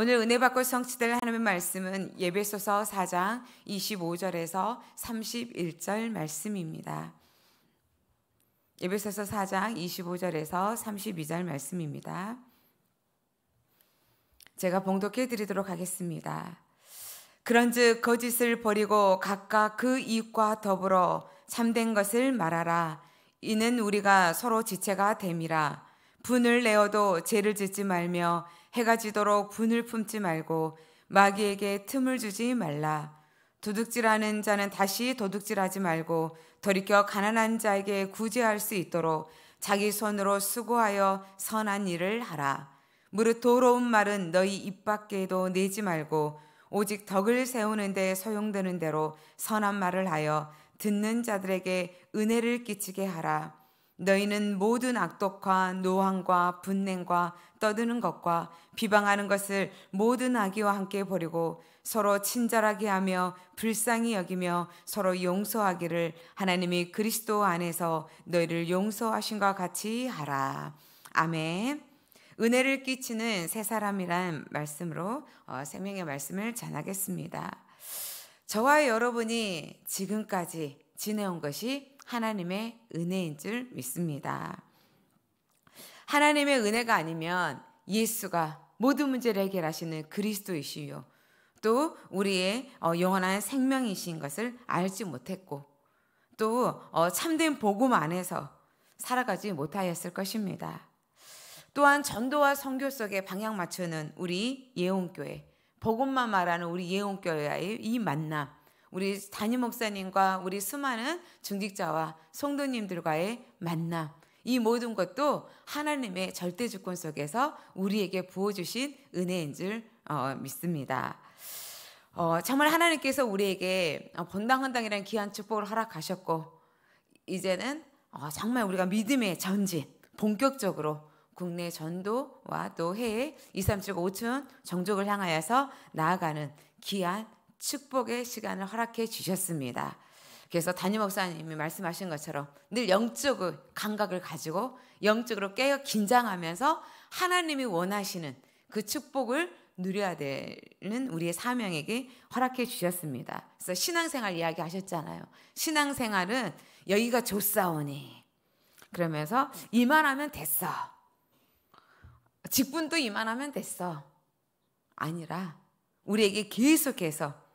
오늘 은혜 받고 성취될 하나님의 말씀은 예배소서 4장 25절에서 31절 말씀입니다. 예배소서 4장 25절에서 32절 말씀입니다. 제가 봉독해 드리도록 하겠습니다. 그런즉 거짓을 버리고 각각 그 이익과 더불어 참된 것을 말하라. 이는 우리가 서로 지체가 됨이라. 분을 내어도 죄를 짓지 말며 해가 지도록 분을 품지 말고 마귀에게 틈을 주지 말라. 도둑질하는 자는 다시 도둑질하지 말고 돌이켜 가난한 자에게 구제할 수 있도록 자기 손으로 수고하여 선한 일을 하라. 무릇 더러운 말은 너희 입 밖에도 내지 말고 오직 덕을 세우는 데 소용되는 대로 선한 말을 하여 듣는 자들에게 은혜를 끼치게 하라. 너희는 모든 악독과 노함과 분냉과 떠드는 것과 비방하는 것을 모든 악의와 함께 버리고 서로 친절하게 하며 불쌍히 여기며 서로 용서하기를 하나님이 그리스도 안에서 너희를 용서하신과 같이 하라. 아멘. 은혜를 끼치는 세 사람이란 말씀으로 어, 세 명의 말씀을 전하겠습니다. 저와 여러분이 지금까지 지내온 것이 하나님의 은혜인 줄 믿습니다. 하나님의 은혜가 아니면 예수가 모든 문제를 해결하시는 그리스도이시요. 또 우리의 어, 영원한 생명이신 것을 알지 못했고 또 어, 참된 복음 안에서 살아가지 못하였을 것입니다. 또한 전도와 선교 속에 방향 맞추는 우리 예언교회 복음만 말하는 우리 예언교회의이 만남 우리 담임 목사님과 우리 수많은 중직자와 성도님들과의 만남 이 모든 것도 하나님의 절대 주권 속에서 우리에게 부어주신 은혜인 줄 어, 믿습니다. 어, 정말 하나님께서 우리에게 어, 본당한당이라는 귀한 축복을 허락하셨고 이제는 어, 정말 우리가 믿음의 전진 본격적으로 국내 전도와 또 해외 2 3 7 5층 정족을 향하여서 나아가는 귀한 축복의 시간을 허락해 주셨습니다. 그래서 담임 목사님이 말씀하신 것처럼 늘 영적의 감각을 가지고 영적으로 깨어 긴장하면서 하나님이 원하시는 그 축복을 누려야 되는 우리의 사명에게 허락해 주셨습니다. 그래서 신앙생활 이야기 하셨잖아요. 신앙생활은 여기가 좋사오니 그러면서 이만하면 됐어. 직분도 이만하면 됐어. 아니라 우리에게 계속해서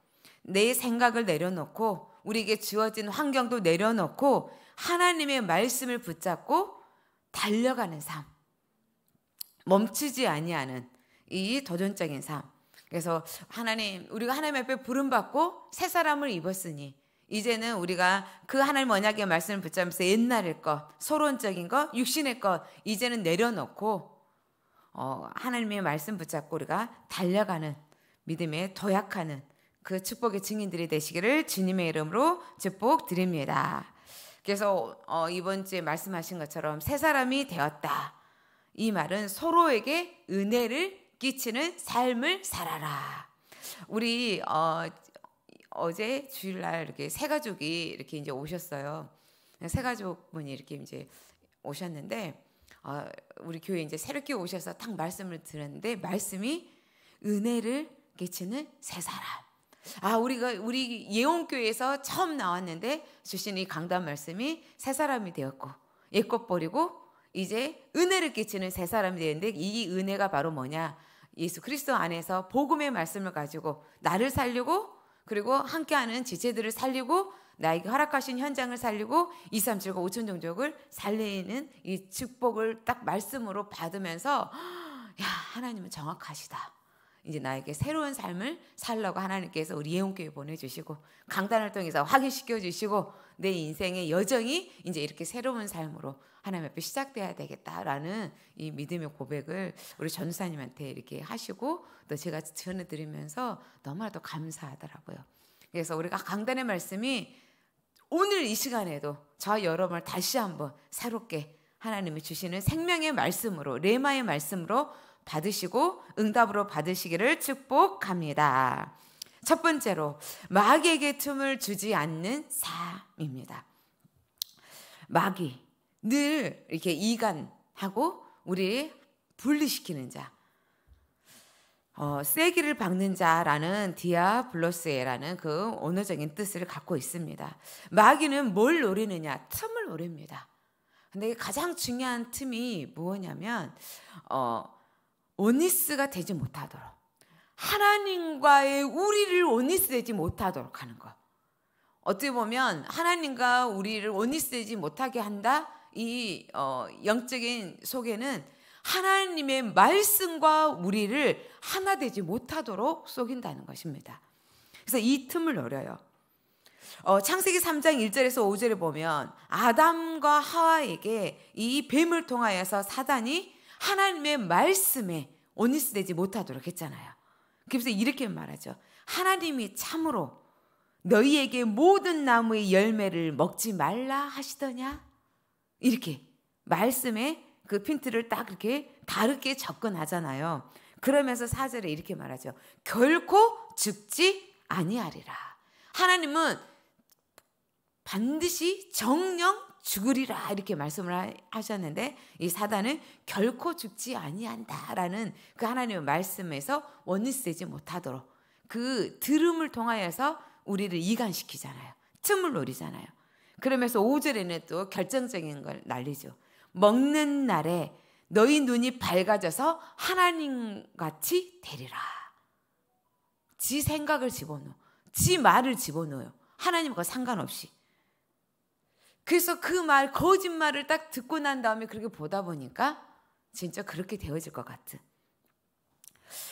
내 생각을 내려놓고 우리에게 주어진 환경도 내려놓고 하나님의 말씀을 붙잡고 달려가는 삶. 멈추지 아니하는 이 도전적인 삶. 그래서 하나님 우리가 하나님 앞에 부름 받고 새 사람을 입었으니 이제는 우리가 그 하나님 언약의 말씀을 붙잡으면서 옛날의 것, 소론적인 것, 육신의 것 이제는 내려놓고 어, 하나님의 말씀 붙잡고 우리가 달려가는 믿음에 도약하는 그 축복의 증인들이 되시기를 주님의 이름으로 축복 드립니다. 그래서 어, 이번 주에 말씀하신 것처럼 새 사람이 되었다. 이 말은 서로에게 은혜를 끼치는 삶을 살아라. 우리 어, 어제 주일날 이렇게 세 가족이 이렇게 이제 오셨어요. 세 가족분이 이렇게 이제 오셨는데 어, 우리 교회 이제 새롭게 오셔서 딱 말씀을 드렸는데 말씀이 은혜를 끼치는 새 사람. 아, 우리가 우리 예원교회에서 처음 나왔는데 주신 이 강단 말씀이 새 사람이 되었고 옛것 버리고 이제 은혜를 끼치는 새 사람이 되는데 이 은혜가 바로 뭐냐? 예수 그리스도 안에서 복음의 말씀을 가지고 나를 살리고 그리고 함께하는 지체들을 살리고 나에게 허락하신 현장을 살리고 237과 5천 종족을 살리는 이 축복을 딱 말씀으로 받으면서 야 하나님은 정확하시다. 이제 나에게 새로운 삶을 살려고 하나님께서 우리 예원교회 보내주시고 강단을 통해서 확인시켜 주시고 내 인생의 여정이 이제 이렇게 새로운 삶으로 하나님 앞에 시작돼야 되겠다라는 이 믿음의 고백을 우리 전사님한테 이렇게 하시고 또 제가 전해드리면서 너무나도 감사하더라고요. 그래서 우리가 강단의 말씀이 오늘 이 시간에도 저 여러분을 다시 한번 새롭게 하나님이 주시는 생명의 말씀으로 레마의 말씀으로 받으시고 응답으로 받으시기를 축복합니다. 첫 번째로 마귀에게 틈을 주지 않는 삶입니다. 마귀 늘 이렇게 이간하고 우리 분리시키는 자. 어, 세기를 박는 자라는 디아블로스에라는 그 언어적인 뜻을 갖고 있습니다. 마귀는 뭘 노리느냐? 틈을 노립니다. 근데 가장 중요한 틈이 무엇냐면 어, 원니스가 되지 못하도록 하나님과의 우리를 원니스 되지 못하도록 하는 것 어떻게 보면 하나님과 우리를 원니스 되지 못하게 한다. 이 어, 영적인 속에는 하나님의 말씀과 우리를 하나 되지 못하도록 속인다는 것입니다. 그래서 이 틈을 노려요. 어, 창세기 3장 1절에서 5절에 보면 아담과 하와에게 이 뱀을 통하여서 사단이 하나님의 말씀에 온니스되지 못하도록 했잖아요. 그래서 이렇게 말하죠. 하나님이 참으로 너희에게 모든 나무의 열매를 먹지 말라 하시더냐? 이렇게 말씀에 그 핀트를 딱 이렇게 다르게 접근하잖아요. 그러면서 사절에 이렇게 말하죠. 결코 죽지 아니하리라. 하나님은 반드시 정령 죽으리라 이렇게 말씀을 하셨는데 이 사단은 결코 죽지 아니한다라는 그 하나님의 말씀에서 원리스되지 못하도록 그 들음을 통하여서 우리를 이간시키잖아요. 틈을 노리잖아요. 그러면서 5절에는 또 결정적인 걸 날리죠. 먹는 날에 너희 눈이 밝아져서 하나님 같이 되리라. 지 생각을 집어넣어. 지 말을 집어넣어요. 하나님과 상관없이. 그래서 그 말, 거짓말을 딱 듣고 난 다음에 그렇게 보다 보니까 진짜 그렇게 되어질 것 같은.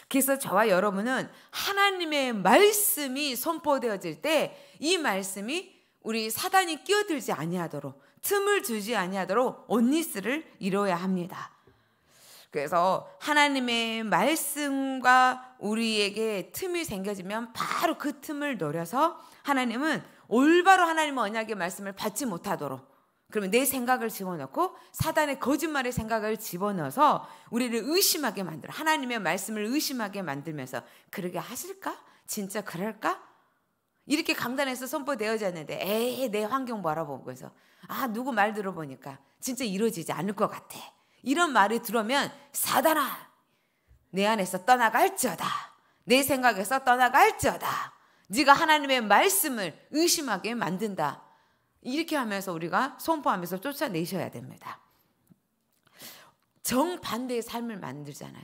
그래서 저와 여러분은 하나님의 말씀이 선포되어질 때 이 말씀이 우리 사단이 끼어들지 아니하도록 틈을 주지 아니하도록 온니스를 이뤄야 합니다. 그래서 하나님의 말씀과 우리에게 틈이 생겨지면 바로 그 틈을 노려서 하나님은 올바로 하나님의 언약의 말씀을 받지 못하도록 그러면 내 생각을 집어넣고 사단의 거짓말의 생각을 집어넣어서 우리를 의심하게 만들어 하나님의 말씀을 의심하게 만들면서 그러게 하실까? 진짜 그럴까? 이렇게 강단에서 선포되어졌는데 에이 내 환경 바라보고 서아 누구 말 들어보니까 진짜 이루어지지 않을 것 같아 이런 말이 들어오면 사단아 내 안에서 떠나갈지어다 내 생각에서 떠나갈지어다 네가 하나님의 말씀을 의심하게 만든다. 이렇게 하면서 우리가 선포하면서 쫓아내셔야 됩니다. 정반대의 삶을 만들잖아요.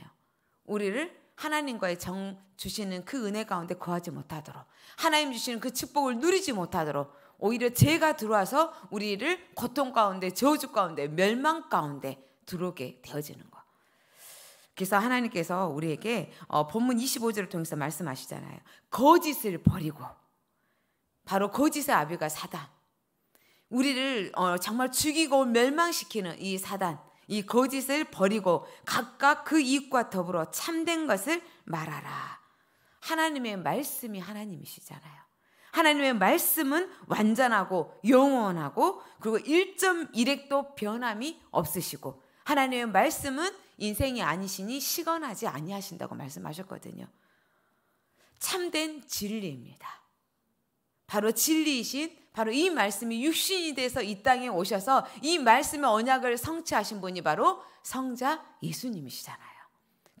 우리를 하나님과의 정 주시는 그 은혜 가운데 거하지 못하도록 하나님 주시는 그 축복을 누리지 못하도록 오히려 죄가 들어와서 우리를 고통 가운데 저주 가운데 멸망 가운데 들어오게 되어지는 그래서 하나님께서 우리에게 어, 본문 25절을 통해서 말씀하시잖아요. 거짓을 버리고 바로 거짓의 아비가 사단. 우리를 어, 정말 죽이고 멸망시키는 이 사단, 이 거짓을 버리고 각각 그 이익과 더불어 참된 것을 말하라. 하나님의 말씀이 하나님이시잖아요. 하나님의 말씀은 완전하고 영원하고 그리고 1.1핵도 변함이 없으시고 하나님의 말씀은 인생이 아니시니 시건하지 아니하신다고 말씀하셨거든요. 참된 진리입니다. 바로 진리이신 바로 이 말씀이 육신이 돼서 이 땅에 오셔서 이 말씀의 언약을 성취하신 분이 바로 성자 예수님이시잖아요.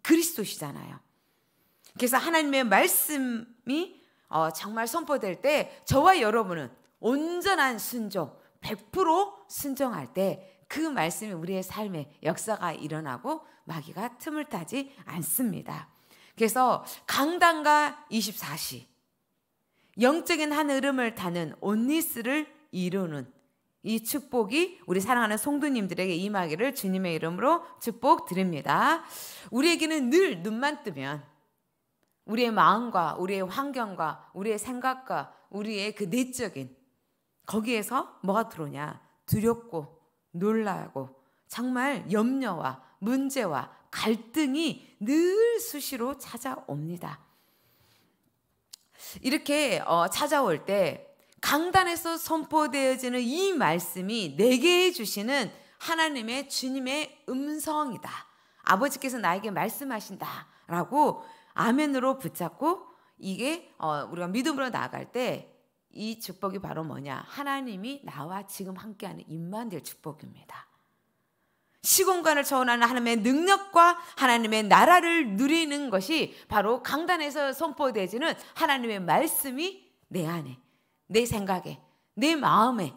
그리스도시잖아요. 그래서 하나님의 말씀이 어, 정말 선포될 때 저와 여러분은 온전한 순종, 100% 순종할 때 그 말씀이 우리의 삶에 역사가 일어나고 마귀가 틈을 타지 않습니다. 그래서 강단과 24시 영적인 한 흐름을 타는 온니스를 이루는 이 축복이 우리 사랑하는 송도님들에게 임하기를 주님의 이름으로 축복 드립니다. 우리에게는 늘 눈만 뜨면 우리의 마음과 우리의 환경과 우리의 생각과 우리의 그 내적인 거기에서 뭐가 들어오냐? 두렵고 놀라고 정말 염려와 문제와 갈등이 늘 수시로 찾아옵니다. 이렇게 어, 찾아올 때 강단에서 선포되어지는 이 말씀이 내게 주시는 하나님의 주님의 음성이다. 아버지께서 나에게 말씀하신다. 라고 아멘으로 붙잡고 이게 어, 우리가 믿음으로 나아갈 때이 축복이 바로 뭐냐? 하나님이 나와 지금 함께하는 임만될 축복입니다. 시공간을 초월하는 하나님의 능력과 하나님의 나라를 누리는 것이 바로 강단에서 선포되지는 하나님의 말씀이 내 안에, 내 생각에, 내 마음에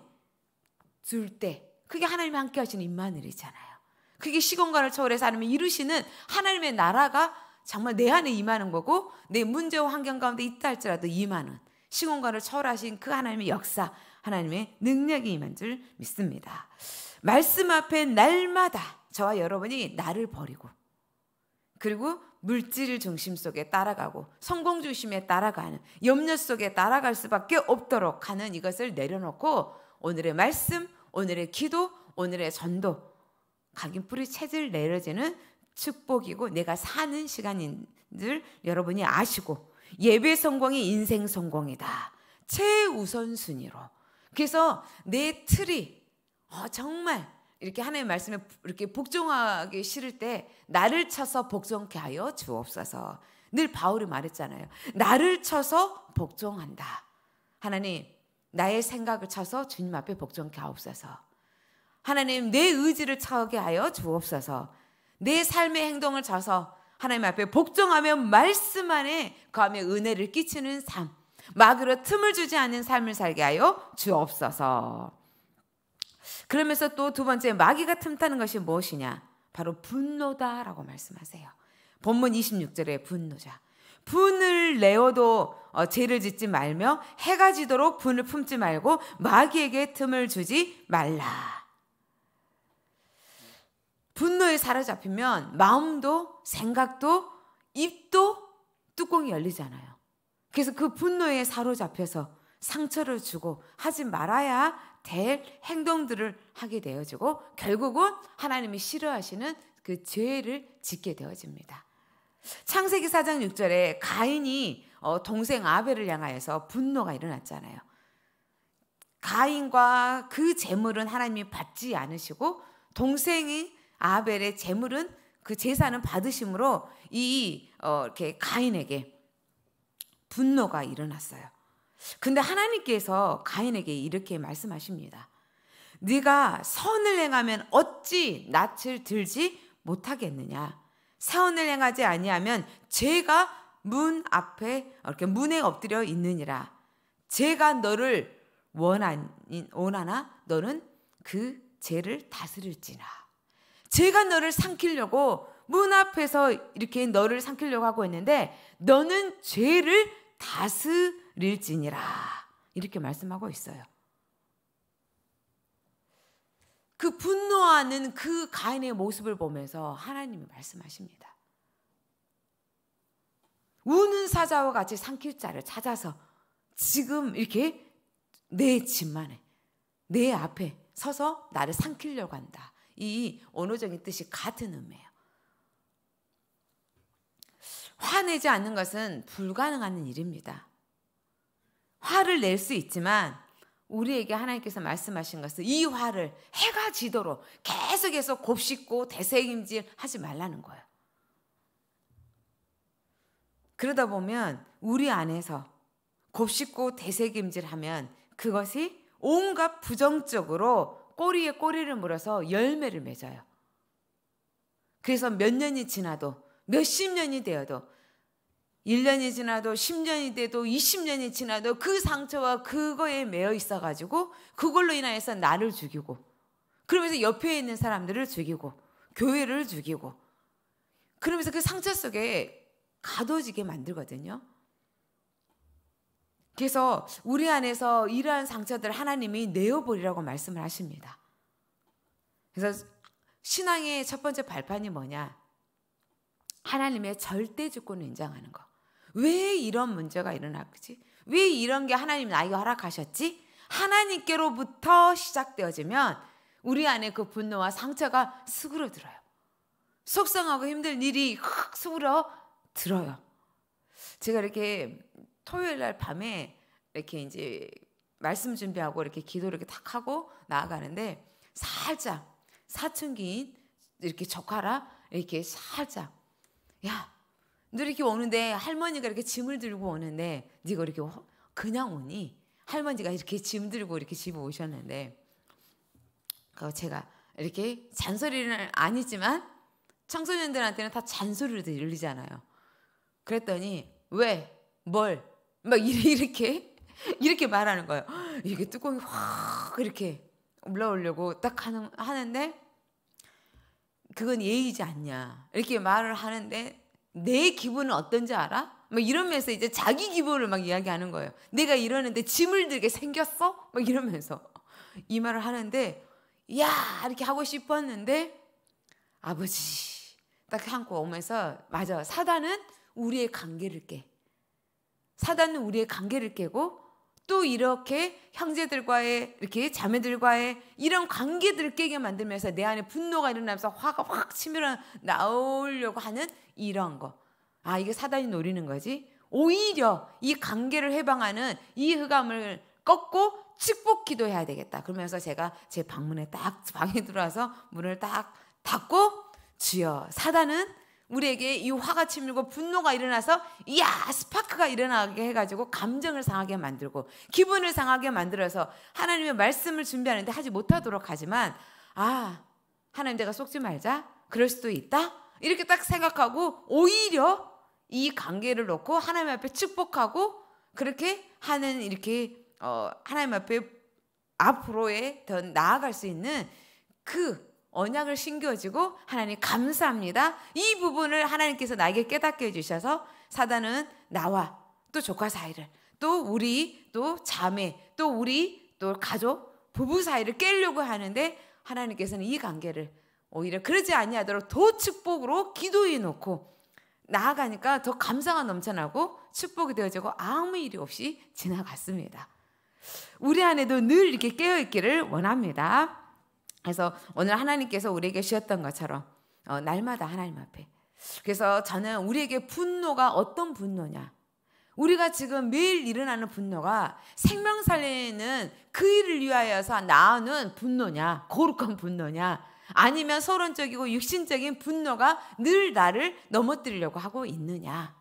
줄 때, 그게 하나님이 함께 하시는 임마늘이잖아요. 그게 시공간을 초월해서 하나님이 이루시는 하나님의 나라가 정말 내 안에 임하는 거고, 내 문제와 환경 가운데 있다 할지라도 임하는. 시공간을 초월하신 그 하나님의 역사, 하나님의 능력이 임한 줄 믿습니다. 말씀 앞에 날마다 저와 여러분이 나를 버리고 그리고 물질 중심 속에 따라가고 성공 중심에 따라가는 염려 속에 따라갈 수밖에 없도록 하는 이것을 내려놓고 오늘의 말씀, 오늘의 기도, 오늘의 전도 각인 뿌리 체질 내려지는 축복이고 내가 사는 시간인 줄 여러분이 아시고 예배 성공이 인생 성공이다. 최우선순위로. 그래서 내 틀이 어, 정말 이렇게 하나님의 말씀에 이렇게 복종하기 싫을 때 나를 쳐서 복종케 하여 주옵소서. 늘 바울이 말했잖아요. 나를 쳐서 복종한다. 하나님, 나의 생각을 쳐서 주님 앞에 복종케 하옵소서. 하나님, 내 의지를 차게 하여 주옵소서. 내 삶의 행동을 쳐서 하나님 앞에 복종하며 말씀 안에 거하며 은혜를 끼치는 삶, 막으로 틈을 주지 않는 삶을 살게 하여 주옵소서. 그러면서 또 두 번째 마귀가 틈타는 것이 무엇이냐? 바로 분노다라고 말씀하세요. 본문 26절의 분노자. 분을 내어도 어, 죄를 짓지 말며 해가 지도록 분을 품지 말고 마귀에게 틈을 주지 말라. 분노에 사로잡히면 마음도 생각도 입도 뚜껑이 열리잖아요. 그래서 그 분노에 사로잡혀서 상처를 주고 하지 말아야 될 행동들을 하게 되어지고 결국은 하나님이 싫어하시는 그 죄를 짓게 되어집니다. 창세기 4장 6절에 가인이 어, 동생 아벨을 향하여서 분노가 일어났잖아요. 가인과 그 재물은 하나님이 받지 않으시고 동생이 아벨의 재물은 그 제사는 받으심으로 이 어, 이렇게 가인에게 분노가 일어났어요. 근데 하나님께서 가인에게 이렇게 말씀하십니다. 네가 선을 행하면 어찌 낯을 들지 못하겠느냐? 선을 행하지 아니하면 죄가 문 앞에 이렇게 문에 엎드려 있느니라. 죄가 너를 원한 원하나 너는 그 죄를 다스릴지라. 제가 너를 삼키려고 문 앞에서 이렇게 너를 삼키려고 하고 있는데 너는 죄를 다스릴지니라. 이렇게 말씀하고 있어요. 그 분노하는 그 가인의 모습을 보면서 하나님이 말씀하십니다. 우는 사자와 같이 삼킬 자를 찾아서 지금 이렇게 내 집만에 내 앞에 서서 나를 삼키려고 한다. 이언어적인 뜻이 같은 음미예요 화내지 않는 것은 불가능한 일입니다. 화를 낼 수 있지만 우리에게 하나님께서 말씀하신 것은 이 화를 해가 지도록 계속해서 곱씹고 대세임질 하지 말라는 거예요. 그러다 보면 우리 안에서 곱씹고 대세김질하면 그것이 온갖 부정적으로 꼬리에 꼬리를 물어서 열매를 맺어요. 그래서 몇 년이 지나도 몇 십 년이 되어도 1년이 지나도 10년이 돼도 20년이 지나도 그 상처와 그거에 매여 있어 가지고 그걸로 인하여서 나를 죽이고 그러면서 옆에 있는 사람들을 죽이고 교회를 죽이고 그러면서 그 상처 속에 가둬지게 만들거든요. 그래서 우리 안에서 이러한 상처들 하나님이 내어버리라고 말씀을 하십니다. 그래서 신앙의 첫 번째 발판이 뭐냐? 하나님의 절대 주권을 인정하는 거. 왜 이런 문제가 일어났지? 왜 이런 게 하나님 나에게 허락하셨지? 하나님께로부터 시작되어지면 우리 안에 그 분노와 상처가 스그러들어요. 속상하고 힘든 일이 흑 스그러들어요. 제가 이렇게 토요일 날 밤에 이렇게 이제 말씀 준비하고 이렇게 기도를 이렇게 탁 하고 나아가는데 살짝 사춘기인 이렇게 적하라 이렇게 살짝 야, 너 이렇게 오는데 할머니가 이렇게 짐을 들고 오는데 네가 이렇게 그냥 오니 할머니가 이렇게 짐 들고 이렇게 집에 오셨는데 그 제가 이렇게 잔소리는 아니지만 청소년들한테는 다잔소리를 들리잖아요. 그랬더니 왜, 뭘, 막 이렇게 이렇게 말하는 거예요. 이게 뚜껑이 확 이렇게 올라오려고 딱 하는 하는데 그건 예의지 않냐 이렇게 말을 하는데 내 기분은 어떤지 알아? 막 이러면서 이제 자기 기분을 막 이야기하는 거예요. 내가 이러는데 짐을 들게 생겼어? 막 이러면서 이 말을 하는데 야 이렇게 하고 싶었는데 아버지 딱 안고 오면서 맞아 사단은 우리의 관계를 깨 사단은 우리의 관계를 깨고 또 이렇게 형제들과의 이렇게 자매들과의 이런 관계들을 깨게 만들면서 내 안에 분노가 일어나면서 화가 확 치밀어 나오려고 하는 이런 거. 아, 이게 사단이 노리는 거지. 오히려 이 관계를 해방하는 이 흑암을 꺾고 축복 기도해야 되겠다. 그러면서 제가 제 방문에 딱 방에 들어와서 문을 딱 닫고 주여 사단은 우리에게 이 화가 치밀고 분노가 일어나서 이야 스파크가 일어나게 해가지고 감정을 상하게 만들고 기분을 상하게 만들어서 하나님의 말씀을 준비하는데 하지 못하도록 하지만 아 하나님 내가 속지 말자 그럴 수도 있다 이렇게 딱 생각하고 오히려 이 관계를 놓고 하나님 앞에 축복하고 그렇게 하는 이렇게 어, 하나님 앞에 앞으로의 더 나아갈 수 있는 그 언약을 신겨지고 하나님 감사합니다. 이 부분을 하나님께서 나에게 깨닫게 해주셔서 사단은 나와 또 조카 사이를 또 우리 또 자매 또 우리 또 가족 부부 사이를 깨려고 하는데 하나님께서는 이 관계를 오히려 그러지 아니하도록 더 축복으로 기도해 놓고 나아가니까 더 감사가 넘쳐나고 축복이 되어지고 아무 일이 없이 지나갔습니다. 우리 안에도 늘 이렇게 깨어 있기를 원합니다. 그래서 오늘 하나님께서 우리에게 주셨던 것처럼 어, 날마다 하나님 앞에. 그래서 저는 우리에게 분노가 어떤 분노냐. 우리가 지금 매일 일어나는 분노가 생명 살리는 그 일을 위하여서 나오는 분노냐, 고룩한 분노냐, 아니면 서론적이고 육신적인 분노가 늘 나를 넘어뜨리려고 하고 있느냐.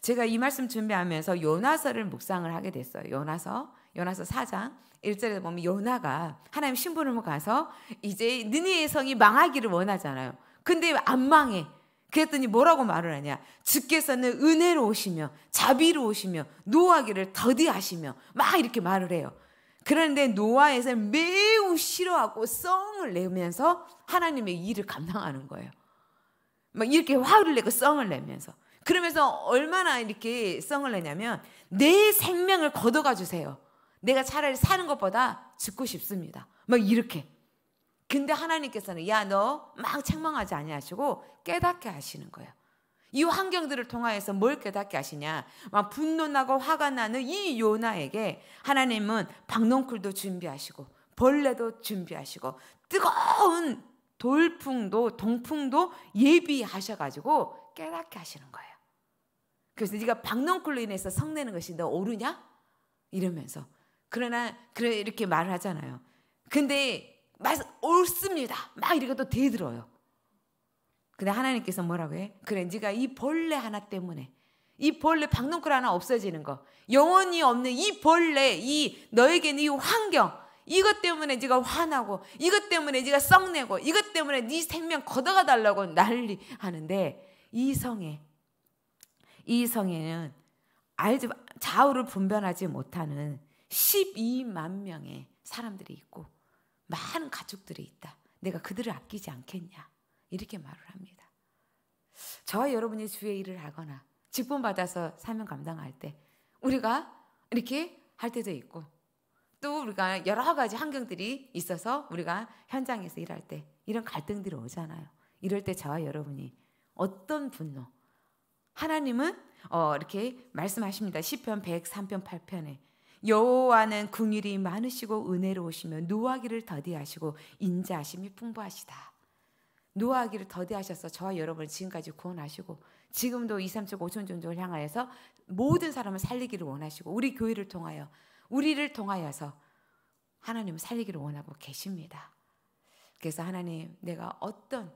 제가 이 말씀 준비하면서 요나서를 묵상을 하게 됐어요. 요나서, 요나서 4장. 1절에 보면 요나가 하나님 신부름 가서 이제 느니의 성이 망하기를 원하잖아요. 근데 안 망해. 그랬더니 뭐라고 말을 하냐. 주께서는 은혜로 오시며 자비로 오시며 노하기를 더디하시며 막 이렇게 말을 해요. 그런데 노아에서 매우 싫어하고 썽을 내면서 하나님의 일을 감당하는 거예요. 막 이렇게 화를 내고 썽을 내면서. 그러면서 얼마나 이렇게 썽을 내냐면 내 생명을 걷어가 주세요. 내가 차라리 사는 것보다 죽고 싶습니다. 막 이렇게. 근데 하나님께서는 야 너 막 책망하지 아니하시고 깨닫게 하시는 거예요. 이 환경들을 통하여서 뭘 깨닫게 하시냐? 막 분노나고 화가 나는 이 요나에게 하나님은 박농쿨도 준비하시고 벌레도 준비하시고 뜨거운 돌풍도 동풍도 예비하셔가지고 깨닫게 하시는 거예요. 그래서 네가 박농쿨로 인해서 성내는 것이 너 오르냐? 이러면서 그러나 그래 이렇게 말을 하잖아요. 근데 말 옳습니다. 막 이렇게 또 대들어요. 근데 하나님께서 뭐라고 해? 그래 네가 이 벌레 하나 때문에 이 벌레 박농클 하나 없어지는 거 영원히 없는 이 벌레 이 너에게는 이 환경 이것 때문에 네가 화나고 이것 때문에 네가 썩내고 이것 때문에 네 생명 걷어가 달라고 난리 하는데 이 성에 이 성에는 알지 좌우를 분별하지 못하는 12만 명의 사람들이 있고 많은 가족들이 있다. 내가 그들을 아끼지 않겠냐. 이렇게 말을 합니다. 저와 여러분이 주의 일을 하거나 직분받아서 사명 감당할 때 우리가 이렇게 할 때도 있고 또 우리가 여러 가지 환경들이 있어서 우리가 현장에서 일할 때 이런 갈등들이 오잖아요. 이럴 때 저와 여러분이 어떤 분노 하나님은 어 이렇게 말씀하십니다. 시편 103편 8편에 여호와는 궁일이 많으시고 은혜로우시며 노하기를 더디하시고 인자하심이 풍부하시다. 노하기를 더디하셔서 저와 여러분을 지금까지 구원하시고 지금도 237 5천 종족을 향하여서 모든 사람을 살리기를 원하시고 우리 교회를 통하여 우리를 통하여서 하나님을 살리기를 원하고 계십니다. 그래서 하나님 내가 어떤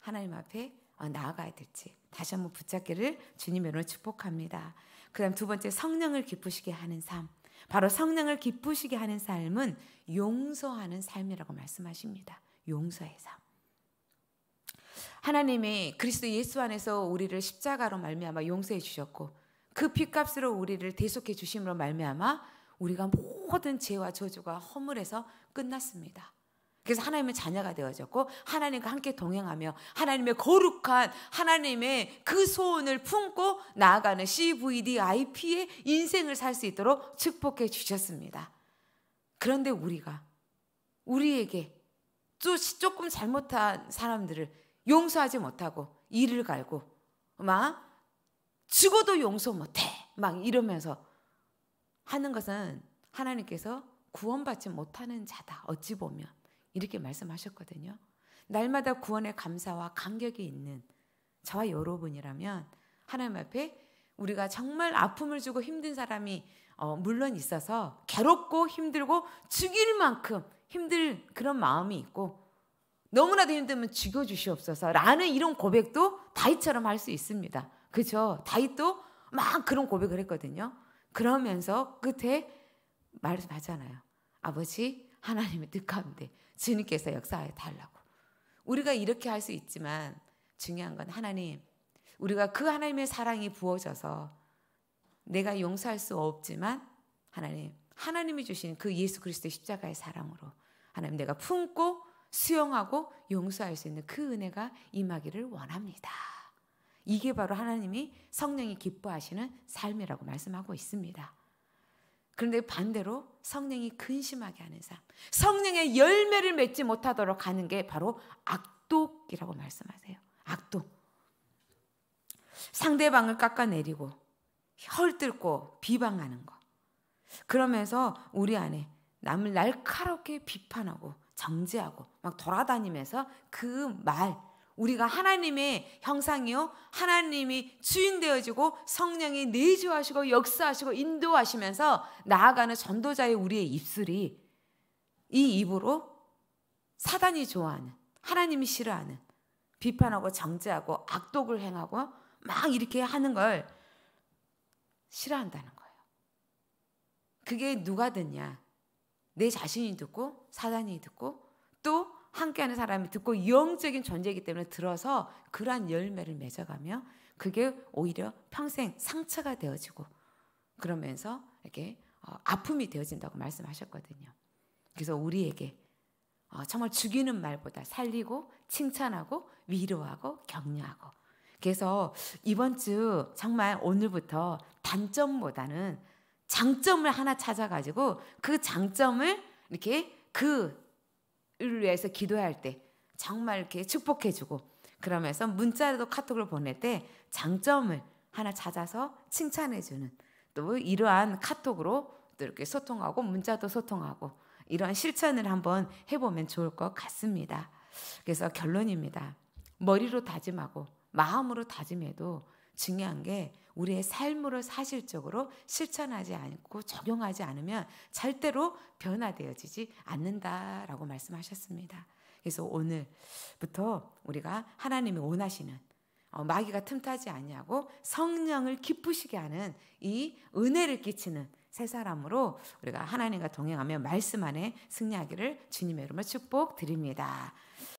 하나님 앞에 나아가야 될지 다시 한번 붙잡기를 주님의 이름으로 축복합니다. 그 다음 두 번째 성령을 기쁘시게 하는 삶. 바로 성령을 기쁘시게 하는 삶은 용서하는 삶이라고 말씀하십니다. 용서의 삶. 하나님이 그리스도 예수 안에서 우리를 십자가로 말미암아 용서해 주셨고 그 핏값으로 우리를 대속해 주심으로 말미암아 우리가 모든 죄와 저주가 허물에서 끝났습니다. 그래서 하나님의 자녀가 되어졌고 하나님과 함께 동행하며 하나님의 거룩한 하나님의 그 소원을 품고 나아가는 CVDIP의 인생을 살 수 있도록 축복해 주셨습니다. 그런데 우리가 우리에게 조금 잘못한 사람들을 용서하지 못하고 이를 갈고 막 죽어도 용서 못해 막 이러면서 하는 것은 하나님께서 구원받지 못하는 자다 어찌 보면 이렇게 말씀하셨거든요. 날마다 구원의 감사와 감격이 있는 저와 여러분이라면 하나님 앞에 우리가 정말 아픔을 주고 힘든 사람이 어, 물론 있어서 괴롭고 힘들고 죽일 만큼 힘들 그런 마음이 있고 너무나도 힘들면 죽여 주시옵소서 라는 이런 고백도 다윗처럼 할 수 있습니다. 그죠? 다윗도 막 그런 고백을 했거든요. 그러면서 끝에 말하잖아요. 아버지 하나님의 뜻 가운데 주님께서 역사해 달라고. 우리가 이렇게 할 수 있지만 중요한 건 하나님, 우리가 그 하나님의 사랑이 부어져서 내가 용서할 수 없지만 하나님, 하나님이 주신 그 예수 그리스도의 십자가의 사랑으로 하나님 내가 품고 수용하고 용서할 수 있는 그 은혜가 임하기를 원합니다. 이게 바로 하나님이 성령이 기뻐하시는 삶이라고 말씀하고 있습니다. 그런데 반대로 성령이 근심하게 하는 삶, 성령의 열매를 맺지 못하도록 하는 게 바로 악독이라고 말씀하세요. 악독. 상대방을 깎아내리고 헐뜯고 비방하는 것. 그러면서 우리 안에 남을 날카롭게 비판하고 정죄하고 막 돌아다니면서 그 말, 우리가 하나님의 형상이요 하나님이 주인 되어지고 성령이 내주하시고 역사하시고 인도하시면서 나아가는 전도자의 우리의 입술이 이 입으로 사단이 좋아하는 하나님이 싫어하는 비판하고 정죄하고 악독을 행하고 막 이렇게 하는 걸 싫어한다는 거예요. 그게 누가 듣냐? 내 자신이 듣고 사단이 듣고 또 함께하는 사람이 듣고 영적인 존재이기 때문에 들어서 그러한 열매를 맺어가며 그게 오히려 평생 상처가 되어지고 그러면서 이렇게 어, 아픔이 되어진다고 말씀하셨거든요. 그래서 우리에게 어, 정말 죽이는 말보다 살리고 칭찬하고 위로하고 격려하고 그래서 이번 주 정말 오늘부터 단점보다는 장점을 하나 찾아가지고 그 장점을 이렇게 그을 위해서 기도할 때 정말 이렇게 축복해 주고 그러면서 문자로 카톡을 보낼 때 장점을 하나 찾아서 칭찬해 주는 또 이러한 카톡으로 또 이렇게 소통하고 문자도 소통하고 이러한 실천을 한번 해보면 좋을 것 같습니다. 그래서 결론입니다. 머리로 다짐하고 마음으로 다짐해도 중요한 게 우리의 삶으로 사실적으로 실천하지 않고 적용하지 않으면 절대로 변화되어지지 않는다라고 말씀하셨습니다. 그래서 오늘부터 우리가 하나님이 원하시는 어, 마귀가 틈타지 아니하고 성령을 기쁘시게 하는 이 은혜를 끼치는 세 사람으로 우리가 하나님과 동행하며 말씀 안에 승리하기를 주님의 이름으로 축복드립니다.